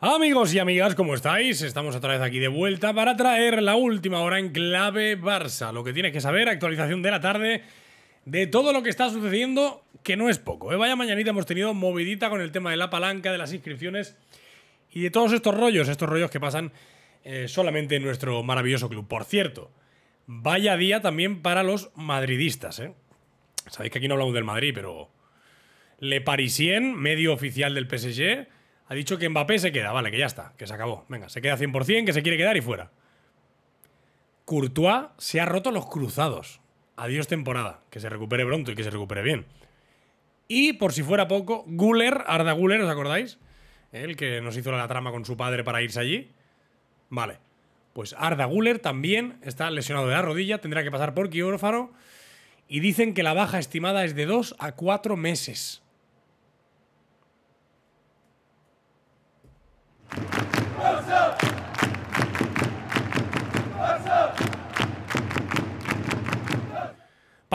Amigos y amigas, ¿cómo estáis? Estamos otra vez aquí de vuelta para traer la última hora en clave Barça. Lo que tienes que saber, actualización de la tarde, de todo lo que está sucediendo, que no es poco. ¿eh? Vaya mañanita hemos tenido movidita con el tema de la palanca, de las inscripciones y de todos estos rollos, estos rollos que pasan eh, solamente en nuestro maravilloso club. Por cierto, vaya día también para los madridistas. ¿eh? Sabéis que aquí no hablamos del Madrid, pero Le Parisien, medio oficial del PSG ha dicho que Mbappé se queda, vale, que ya está, que se acabó. Venga, se queda 100%, que se quiere quedar y fuera. Courtois se ha roto los cruzados. Adiós temporada, que se recupere pronto y que se recupere bien. Y por si fuera poco, Guller, Arda Guller, ¿os acordáis? El que nos hizo la trama con su padre para irse allí. Vale. Pues Arda Guller también está lesionado de la rodilla, tendrá que pasar por quirófano. Y dicen que la baja estimada es de 2 a 4 meses.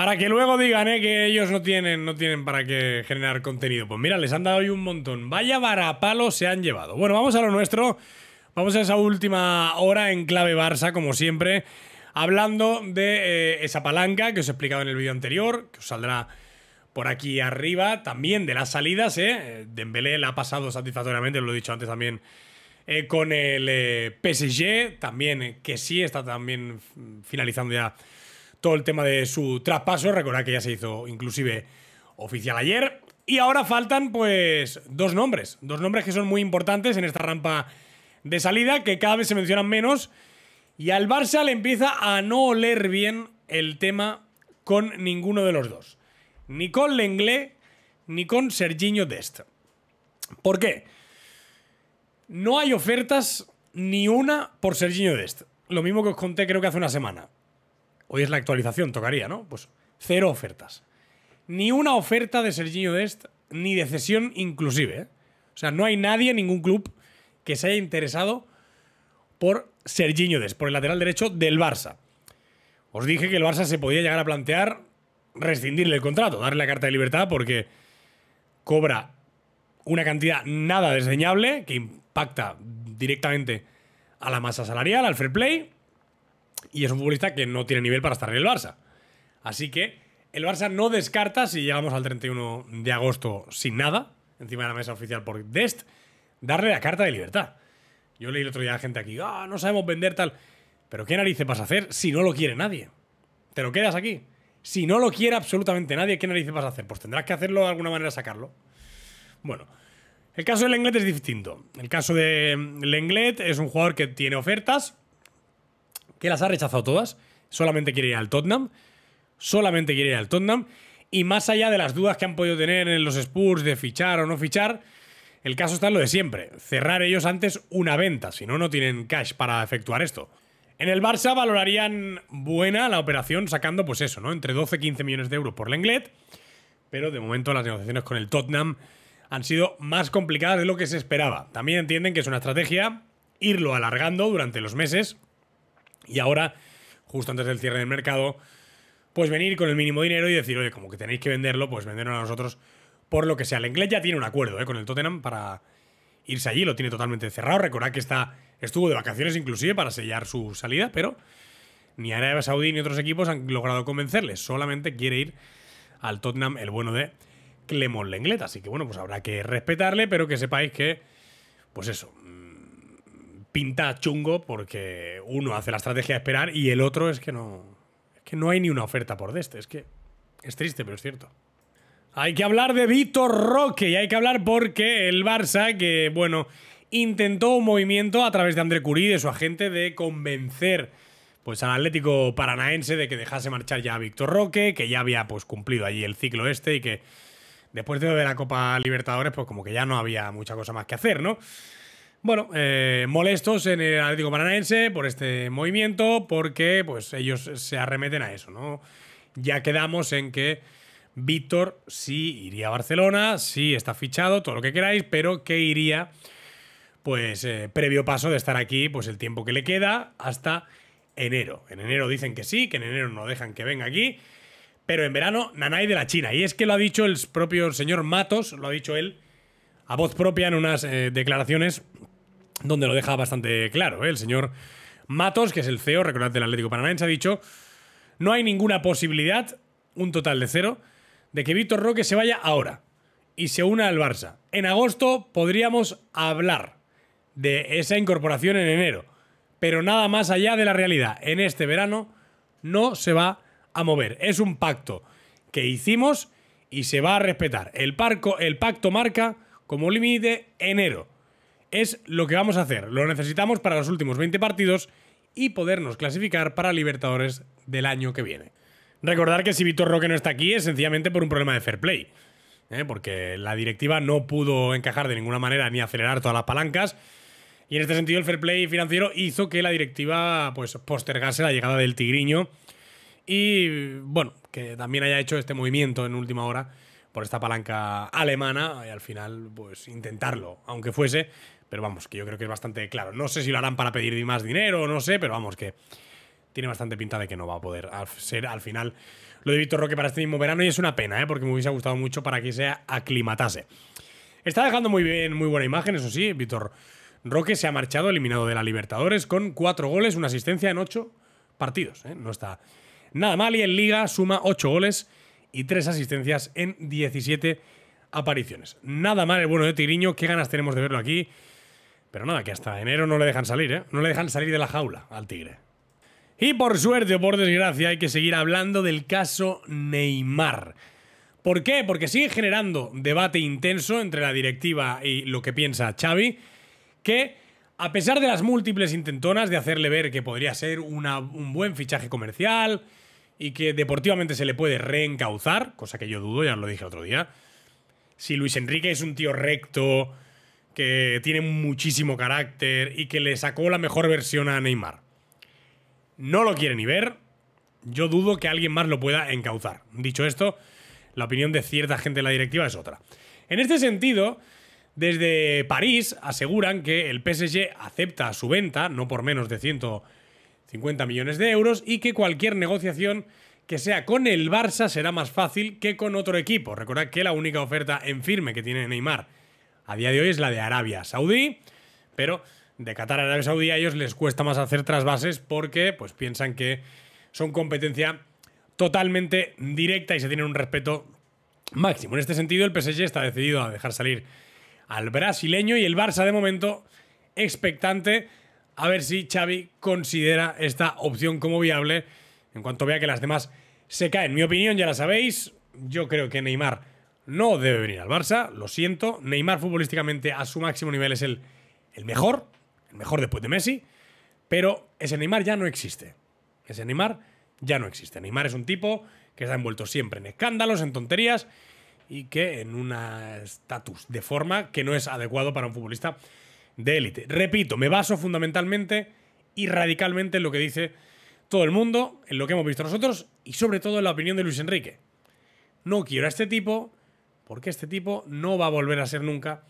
Para que luego digan eh, que ellos no tienen, no tienen para qué generar contenido. Pues mira, les han dado hoy un montón. Vaya varapalo se han llevado. Bueno, vamos a lo nuestro. Vamos a esa última hora en clave Barça, como siempre, hablando de eh, esa palanca que os he explicado en el vídeo anterior, que os saldrá por aquí arriba, también de las salidas, ¿eh? Dembélé la ha pasado satisfactoriamente, lo he dicho antes también, eh, con el PSG, también, que sí está también finalizando ya todo el tema de su traspaso. Recordad que ya se hizo inclusive oficial ayer. Y ahora faltan pues dos nombres, dos nombres que son muy importantes en esta rampa de salida, que cada vez se mencionan menos. Y al Barça le empieza a no oler bien el tema con ninguno de los dos. Ni con Lenglet, ni con Serginho Dest. ¿Por qué? No hay ofertas ni una por Serginho Dest. Lo mismo que os conté creo que hace una semana. Hoy es la actualización, tocaría, ¿no? Pues cero ofertas. Ni una oferta de Serginho Dest, ni de cesión inclusive. ¿eh? O sea, no hay nadie, ningún club, que se haya interesado por Serginho Dest, por el lateral derecho del Barça. Os dije que el Barça se podía llegar a plantear rescindirle el contrato, darle la carta de libertad porque cobra una cantidad nada desdeñable que impacta directamente a la masa salarial, al fair play, y es un futbolista que no tiene nivel para estar en el Barça. Así que el Barça no descarta, si llegamos al 31 de agosto sin nada, encima de la mesa oficial por Dest, darle la carta de libertad. Yo leí el otro día a gente aquí, ah, no sabemos vender tal. Pero ¿qué narices vas a hacer si no lo quiere nadie? Te lo quedas aquí. Si no lo quiere absolutamente nadie, ¿qué narices vas a hacer? Pues tendrás que hacerlo de alguna manera, sacarlo. Bueno, el caso del Lenglet es distinto. El caso de Lenglet es un jugador que tiene ofertas, que las ha rechazado todas. Solamente quiere ir al Tottenham. Solamente quiere ir al Tottenham. Y más allá de las dudas que han podido tener en los Spurs de fichar o no fichar, el caso está en lo de siempre. Cerrar ellos antes una venta, si no, no tienen cash para efectuar esto. En el Barça valorarían buena la operación sacando, pues eso, ¿no? Entre 12 y 15 millones de euros por la Lenglet. Pero de momento las negociaciones con el Tottenham han sido más complicadas de lo que se esperaba. También entienden que es una estrategia irlo alargando durante los meses y ahora, justo antes del cierre del mercado, pues venir con el mínimo dinero y decir, oye, como que tenéis que venderlo, pues venderlo a nosotros por lo que sea. El inglés ya tiene un acuerdo ¿eh? con el Tottenham para irse allí, lo tiene totalmente cerrado. Recordad que está, estuvo de vacaciones inclusive para sellar su salida, pero ni Arabia Saudí ni otros equipos han logrado convencerle. Solamente quiere ir al Tottenham el bueno de Clemón Lenglet. Así que bueno, pues habrá que respetarle, pero que sepáis que, pues eso, pinta chungo porque uno hace la estrategia de esperar y el otro es que no. Es que no hay ni una oferta por de este. Es que. Es triste, pero es cierto. Hay que hablar de Víctor Roque y hay que hablar porque el Barça, que bueno, intentó un movimiento a través de André Curí, de su agente, de convencer pues, al Atlético Paranaense de que dejase marchar ya a Víctor Roque, que ya había pues, cumplido allí el ciclo este y que después de la Copa Libertadores, pues como que ya no había mucha cosa más que hacer, ¿no? bueno, eh, molestos en el Atlético Paranaense por este movimiento, porque pues ellos se arremeten a eso, ¿no? Ya quedamos en que Víctor sí iría a Barcelona, sí está fichado, todo lo que queráis, pero que iría, pues, eh, previo paso de estar aquí, pues el tiempo que le queda hasta enero. En enero dicen que sí, que en enero no dejan que venga aquí, pero en verano, Nanay de la China. Y es que lo ha dicho el propio señor Matos, lo ha dicho él a voz propia en unas eh, declaraciones donde lo deja bastante claro. ¿eh? El señor Matos, que es el CEO, recordad del Atlético Paranaense, ha dicho: No hay ninguna posibilidad, un total de cero, de que Víctor Roque se vaya ahora y se una al Barça. En agosto podríamos hablar de esa incorporación en enero, pero nada más allá de la realidad. En este verano no se va a mover. Es un pacto que hicimos y se va a respetar. El, el pacto marca como límite enero es lo que vamos a hacer. Lo necesitamos para los últimos 20 partidos y podernos clasificar para Libertadores del año que viene. Recordar que si Vitor Roque no está aquí es sencillamente por un problema de fair play, ¿eh? porque la directiva no pudo encajar de ninguna manera ni acelerar todas las palancas. Y en este sentido el fair play financiero hizo que la directiva pues, postergase la llegada del tigriño y bueno, que también haya hecho este movimiento en última hora por esta palanca alemana y al final, pues intentarlo, aunque fuese. Pero vamos, que yo creo que es bastante claro. No sé si lo harán para pedir más dinero, no sé, pero vamos, que tiene bastante pinta de que no va a poder ser al final lo de Víctor Roque para este mismo verano y es una pena, ¿eh? porque me hubiese gustado mucho para que se aclimatase. Está dejando muy bien, muy buena imagen, eso sí, Víctor Roque se ha marchado eliminado de la Libertadores con cuatro goles, una asistencia en ocho partidos. ¿eh? No está nada mal y en Liga suma ocho goles y tres asistencias en 17 apariciones. Nada mal el bueno de Tigriño, qué ganas tenemos de verlo aquí. Pero nada, que hasta enero no le dejan salir, ¿eh? No le dejan salir de la jaula al Tigre. Y por suerte o por desgracia hay que seguir hablando del caso Neymar. ¿Por qué? Porque sigue generando debate intenso entre la directiva y lo que piensa Xavi, que a pesar de las múltiples intentonas de hacerle ver que podría ser un buen fichaje comercial, y que deportivamente se le puede reencauzar, cosa que yo dudo, ya lo dije el otro día. Si Luis Enrique es un tío recto, que tiene muchísimo carácter y que le sacó la mejor versión a Neymar, no lo quiere ni ver, yo dudo que alguien más lo pueda encauzar. Dicho esto, la opinión de cierta gente de la directiva es otra. En este sentido, desde París aseguran que el PSG acepta su venta, no por menos de 100 50 millones de euros y que cualquier negociación que sea con el Barça será más fácil que con otro equipo. Recordad que la única oferta en firme que tiene Neymar a día de hoy es la de Arabia Saudí, pero de Qatar a Arabia Saudí a ellos les cuesta más hacer trasvases porque pues, piensan que son competencia totalmente directa y se tienen un respeto máximo. En este sentido, el PSG está decidido a dejar salir al brasileño y el Barça de momento expectante a ver si Xavi considera esta opción como viable en cuanto vea que las demás se caen. Mi opinión ya la sabéis, yo creo que Neymar no debe venir al Barça, lo siento. Neymar futbolísticamente a su máximo nivel es el, mejor, el mejor después de Messi, pero ese Neymar ya no existe. Ese Neymar ya no existe. Neymar es un tipo que está envuelto siempre en escándalos, en tonterías y que en un estatus de forma que no es adecuado para un futbolista de élite. Repito, me baso fundamentalmente y radicalmente en lo que dice todo el mundo, en lo que hemos visto nosotros y sobre todo en la opinión de Luis Enrique. No quiero a este tipo porque este tipo no va a volver a ser nunca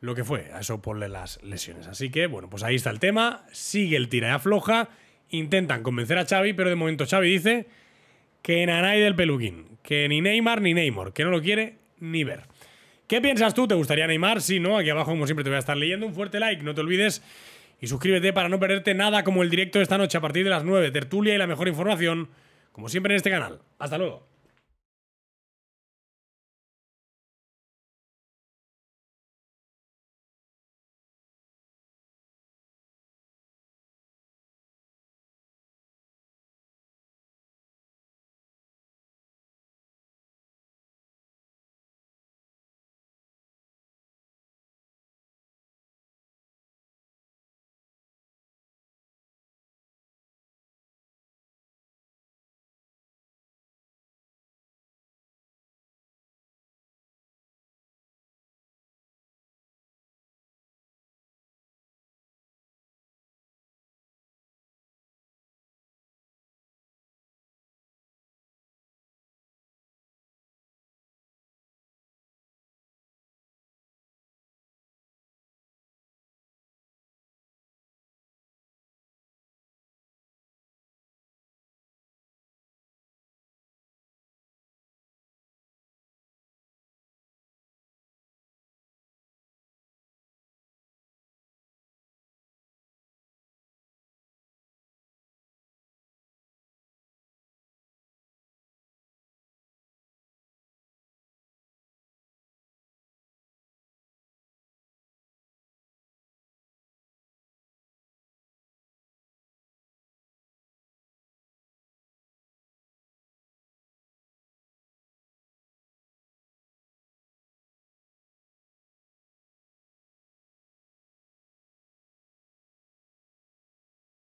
lo que fue. A eso ponle las lesiones. Así que, bueno, pues ahí está el tema. Sigue el tira y afloja. Intentan convencer a Xavi, pero de momento Xavi dice que Nanay del peluquín, que ni Neymar ni Neymar, que no lo quiere ni ver. ¿Qué piensas tú? ¿Te gustaría animar? Sí, ¿no? Aquí abajo, como siempre, te voy a estar leyendo. Un fuerte like, no te olvides. Y suscríbete para no perderte nada como el directo de esta noche a partir de las 9. Tertulia y la mejor información, como siempre en este canal. Hasta luego.